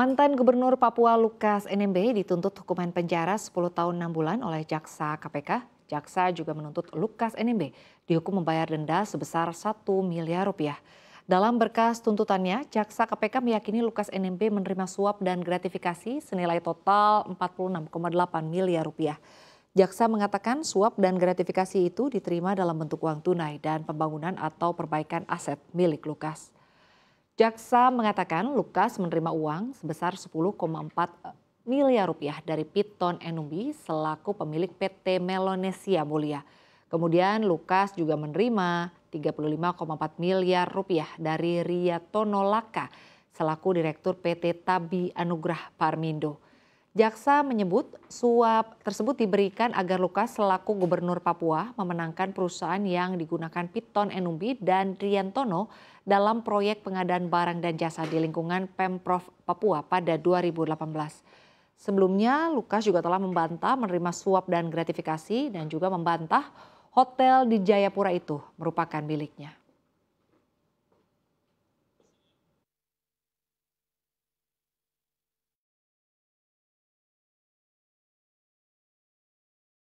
Mantan Gubernur Papua Lukas NMB dituntut hukuman penjara 10 tahun 6 bulan oleh Jaksa KPK. Jaksa juga menuntut Lukas NMB dihukum membayar denda sebesar 1 miliar rupiah. Dalam berkas tuntutannya, Jaksa KPK meyakini Lukas NMB menerima suap dan gratifikasi senilai total 46,8 miliar rupiah. Jaksa mengatakan suap dan gratifikasi itu diterima dalam bentuk uang tunai dan pembangunan atau perbaikan aset milik Lukas. Jaksa mengatakan Lukas menerima uang sebesar 10,4 eh, miliar rupiah dari Piton Enumbi selaku pemilik PT Melonesia Mulia. Kemudian Lukas juga menerima 35,4 miliar rupiah dari Ria Tonolaka selaku Direktur PT Tabi Anugrah Parmindo. Jaksa menyebut suap tersebut diberikan agar Lukas selaku gubernur Papua memenangkan perusahaan yang digunakan Piton Enumbi dan Riantono dalam proyek pengadaan barang dan jasa di lingkungan Pemprov Papua pada 2018. Sebelumnya, Lukas juga telah membantah menerima suap dan gratifikasi dan juga membantah hotel di Jayapura itu merupakan miliknya.